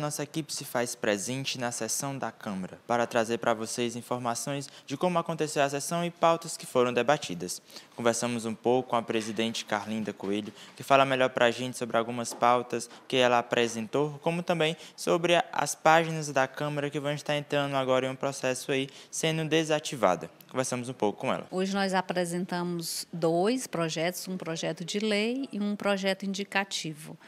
Nossa equipe se faz presente na sessão da Câmara para trazer para vocês informações de como aconteceu a sessão e pautas que foram debatidas. Conversamos um pouco com a presidente Carlinda Coelho, que fala melhor para a gente sobre algumas pautas que ela apresentou, como também sobre as páginas da Câmara que vão estar entrando agora em um processo aí sendo desativada. Conversamos um pouco com ela. Hoje nós apresentamos dois projetos, um projeto de lei e um projeto indicativo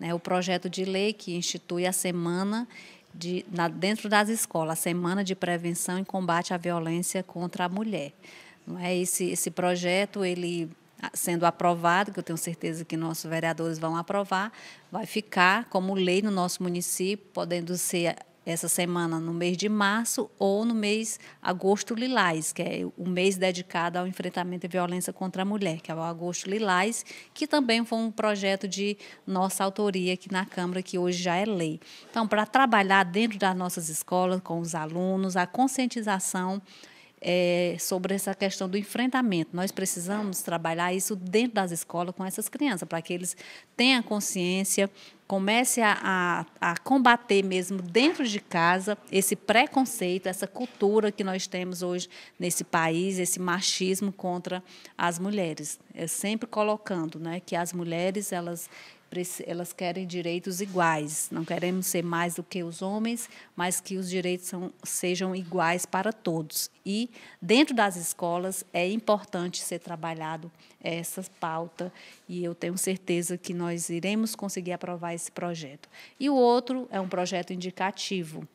né, o projeto de lei que institui a semana de, na, dentro das escolas, a semana de prevenção e combate à violência contra a mulher. Não é esse, esse projeto ele sendo aprovado, que eu tenho certeza que nossos vereadores vão aprovar, vai ficar como lei no nosso município, podendo ser essa semana no mês de março ou no mês agosto lilás, que é o mês dedicado ao enfrentamento à violência contra a mulher, que é o agosto lilás, que também foi um projeto de nossa autoria aqui na Câmara, que hoje já é lei. Então, para trabalhar dentro das nossas escolas, com os alunos, a conscientização é, sobre essa questão do enfrentamento. Nós precisamos trabalhar isso dentro das escolas com essas crianças, para que eles tenham consciência comece a, a, a combater mesmo dentro de casa esse preconceito, essa cultura que nós temos hoje nesse país, esse machismo contra as mulheres. É sempre colocando né, que as mulheres elas elas querem direitos iguais. Não queremos ser mais do que os homens, mas que os direitos são, sejam iguais para todos. E dentro das escolas é importante ser trabalhado essa pauta. E eu tenho certeza que nós iremos conseguir aprovar esse projeto. E o outro é um projeto indicativo,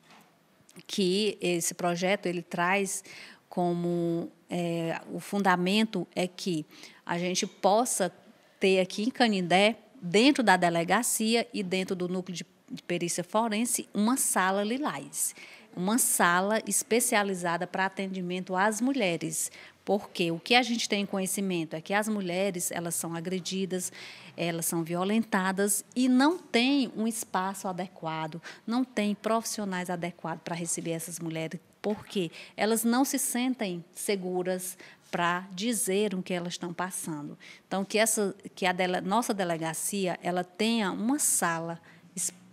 que esse projeto ele traz como é, o fundamento é que a gente possa ter aqui em Canindé, dentro da delegacia e dentro do núcleo de, de perícia forense, uma sala lilás uma sala especializada para atendimento às mulheres, porque o que a gente tem conhecimento é que as mulheres elas são agredidas, elas são violentadas e não tem um espaço adequado, não tem profissionais adequados para receber essas mulheres, porque elas não se sentem seguras para dizer o que elas estão passando. Então que essa que a nossa delegacia ela tenha uma sala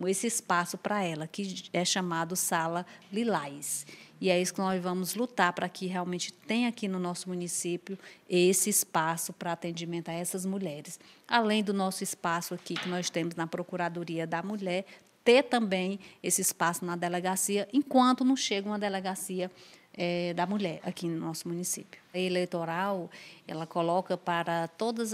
esse espaço para ela, que é chamado Sala Lilás. E é isso que nós vamos lutar para que realmente tenha aqui no nosso município esse espaço para atendimento a essas mulheres. Além do nosso espaço aqui que nós temos na Procuradoria da Mulher, ter também esse espaço na delegacia, enquanto não chega uma delegacia é, da mulher aqui no nosso município. A eleitoral, ela coloca para todos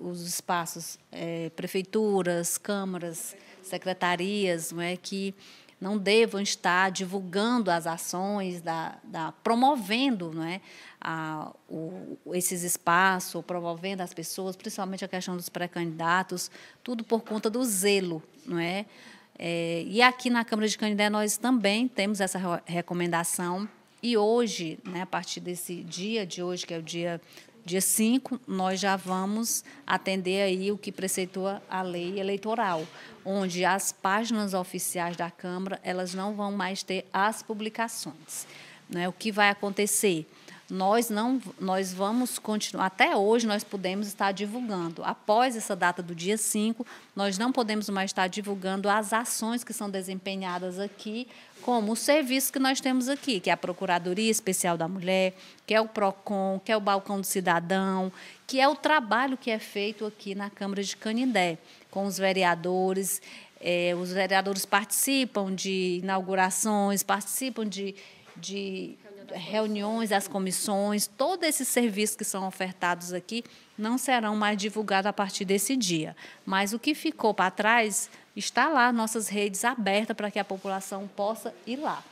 os espaços, é, prefeituras, câmaras, secretarias, não é, que não devam estar divulgando as ações, da, da promovendo não é, a, o, esses espaços, promovendo as pessoas, principalmente a questão dos pré-candidatos, tudo por conta do zelo, não é? é? E aqui na Câmara de Canindé nós também temos essa recomendação e hoje, né, a partir desse dia de hoje, que é o dia dia 5, nós já vamos atender aí o que preceitua a lei eleitoral, onde as páginas oficiais da Câmara, elas não vão mais ter as publicações. Né? O que vai acontecer? nós não nós vamos continuar até hoje nós podemos estar divulgando. Após essa data do dia 5, nós não podemos mais estar divulgando as ações que são desempenhadas aqui, como o serviço que nós temos aqui, que é a Procuradoria Especial da Mulher, que é o Procon, que é o Balcão do Cidadão, que é o trabalho que é feito aqui na Câmara de Canindé, com os vereadores, eh, os vereadores participam de inaugurações, participam de de é reuniões as comissões, todos esses serviços que são ofertados aqui não serão mais divulgados a partir desse dia. Mas o que ficou para trás está lá, nossas redes abertas para que a população possa ir lá.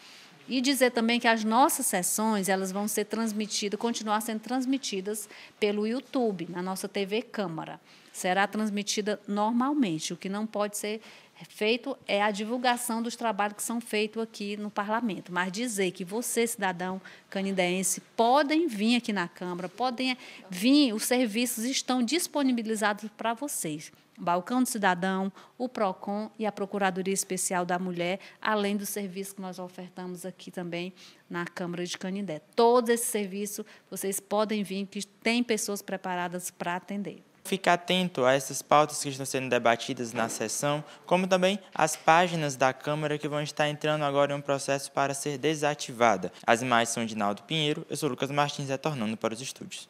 E dizer também que as nossas sessões elas vão ser transmitidas, continuar sendo transmitidas pelo YouTube, na nossa TV Câmara. Será transmitida normalmente, o que não pode ser feito é a divulgação dos trabalhos que são feitos aqui no parlamento. Mas dizer que você, cidadão canindense, podem vir aqui na Câmara, podem vir, os serviços estão disponibilizados para vocês. Balcão do Cidadão, o PROCON e a Procuradoria Especial da Mulher, além do serviço que nós ofertamos aqui também na Câmara de Canindé. Todo esse serviço vocês podem vir, que tem pessoas preparadas para atender. Fique atento a essas pautas que estão sendo debatidas na sessão, como também as páginas da Câmara que vão estar entrando agora em um processo para ser desativada. As imagens são de Naldo Pinheiro, eu sou Lucas Martins, retornando para os estúdios.